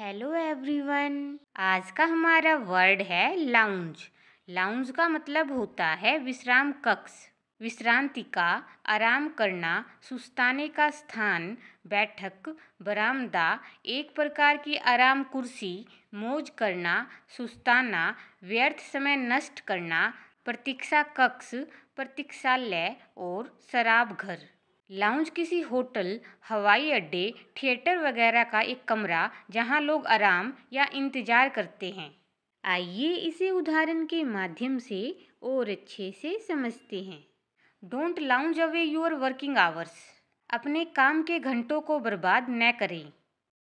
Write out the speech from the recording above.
hello everyone आज का हमारा वर्ड है लाउंज लाउंज का मतलब होता है विश्राम कक्ष विश्रांति का आराम करना सुस्ताने का स्थान बैठक बरामदा एक प्रकार की आराम कुर्सी मौज करना सुस्ताना व्यर्थ समय नष्ट करना प्रतीक्षा कक्ष प्रतीक्षालय और शराब घर लाउंज किसी होटल हवाई अड्डे थिएटर वगैरह का एक कमरा जहां लोग आराम या इंतजार करते हैं आइए इसे उदाहरण के माध्यम से और अच्छे से समझते हैं don't lounge away your working hours अपने काम के घंटों को बर्बाद न करें